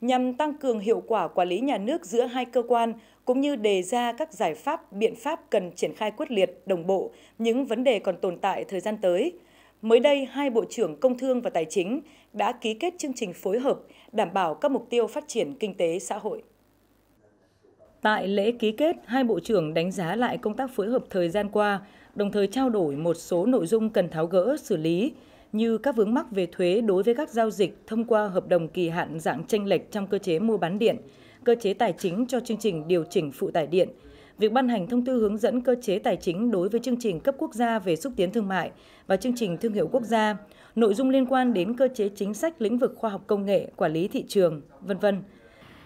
nhằm tăng cường hiệu quả quản lý nhà nước giữa hai cơ quan cũng như đề ra các giải pháp, biện pháp cần triển khai quyết liệt, đồng bộ những vấn đề còn tồn tại thời gian tới. Mới đây, hai Bộ trưởng Công Thương và Tài chính đã ký kết chương trình phối hợp đảm bảo các mục tiêu phát triển kinh tế xã hội. Tại lễ ký kết, hai Bộ trưởng đánh giá lại công tác phối hợp thời gian qua, đồng thời trao đổi một số nội dung cần tháo gỡ, xử lý, như các vướng mắc về thuế đối với các giao dịch thông qua hợp đồng kỳ hạn dạng tranh lệch trong cơ chế mua bán điện, cơ chế tài chính cho chương trình điều chỉnh phụ tải điện, việc ban hành thông tư hướng dẫn cơ chế tài chính đối với chương trình cấp quốc gia về xúc tiến thương mại và chương trình thương hiệu quốc gia, nội dung liên quan đến cơ chế chính sách lĩnh vực khoa học công nghệ, quản lý thị trường, vân vân.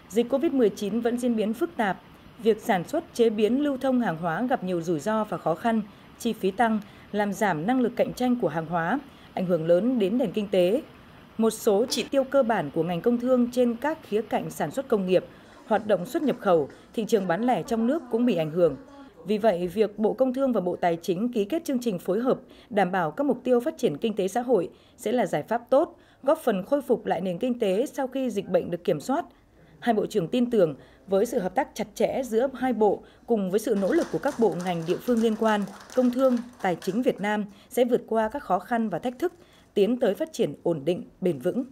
Dịch COVID-19 vẫn diễn biến phức tạp, việc sản xuất, chế biến, lưu thông hàng hóa gặp nhiều rủi ro và khó khăn, chi phí tăng, làm giảm năng lực cạnh tranh của hàng hóa, ảnh hưởng lớn đến nền kinh tế. Một số chỉ tiêu cơ bản của ngành công thương trên các khía cạnh sản xuất công nghiệp, hoạt động xuất nhập khẩu, thị trường bán lẻ trong nước cũng bị ảnh hưởng. Vì vậy, việc Bộ Công Thương và Bộ Tài chính ký kết chương trình phối hợp đảm bảo các mục tiêu phát triển kinh tế xã hội sẽ là giải pháp tốt, góp phần khôi phục lại nền kinh tế sau khi dịch bệnh được kiểm soát – hai bộ trưởng tin tưởng với sự hợp tác chặt chẽ giữa hai bộ cùng với sự nỗ lực của các bộ ngành địa phương liên quan, Công thương, Tài chính Việt Nam sẽ vượt qua các khó khăn và thách thức, tiến tới phát triển ổn định, bền vững.